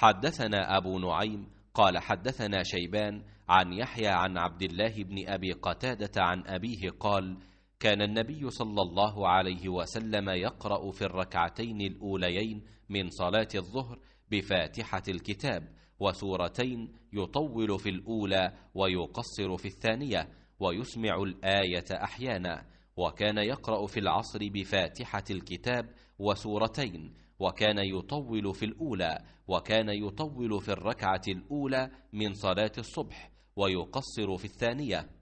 حدثنا أبو نعيم قال حدثنا شيبان عن يحيى عن عبد الله بن أبي قتادة عن أبيه قال كان النبي صلى الله عليه وسلم يقرأ في الركعتين الأوليين من صلاة الظهر بفاتحة الكتاب وسورتين يطول في الأولى ويقصر في الثانية ويسمع الآية أحيانا وكان يقرأ في العصر بفاتحة الكتاب وسورتين وكان يطول في الأولى وكان يطول في الركعة الأولى من صلاة الصبح ويقصر في الثانية